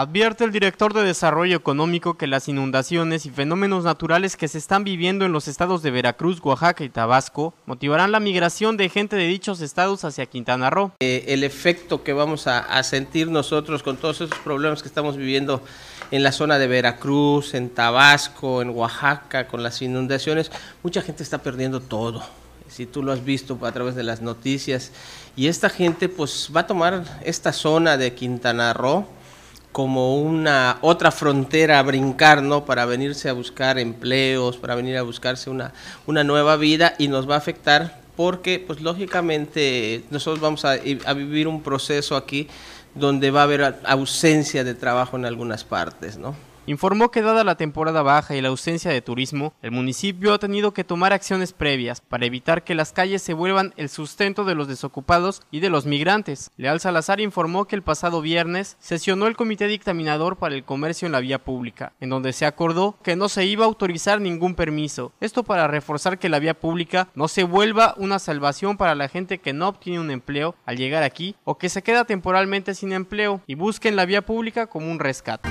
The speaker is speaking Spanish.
Advierte el director de Desarrollo Económico que las inundaciones y fenómenos naturales que se están viviendo en los estados de Veracruz, Oaxaca y Tabasco motivarán la migración de gente de dichos estados hacia Quintana Roo. Eh, el efecto que vamos a, a, sentir nosotros con todos esos problemas que estamos viviendo en la zona de Veracruz, en Tabasco, en Oaxaca, con las inundaciones, mucha gente está perdiendo todo. Si tú lo has visto a través de las noticias. Y esta gente pues va a tomar esta zona de Quintana Roo como una otra frontera a brincar, ¿no? Para venirse a buscar empleos, para venir a buscarse una, nueva vida y nos va a afectar porque, pues lógicamente, nosotros vamos a, a vivir un proceso aquí donde va a haber ausencia de trabajo en algunas partes, ¿no? informó que dada la temporada baja y la ausencia de turismo, el municipio ha tenido que tomar acciones previas para evitar que las calles se vuelvan el sustento de los desocupados y de los migrantes. Leal Salazar informó que el pasado viernes sesionó el comité dictaminador para el comercio en la vía pública, en donde se acordó que no se iba a autorizar ningún permiso, esto para reforzar que la vía pública no se vuelva una salvación para la gente que no obtiene un empleo al llegar aquí o que se queda temporalmente sin empleo y busquen la vía pública como un rescate.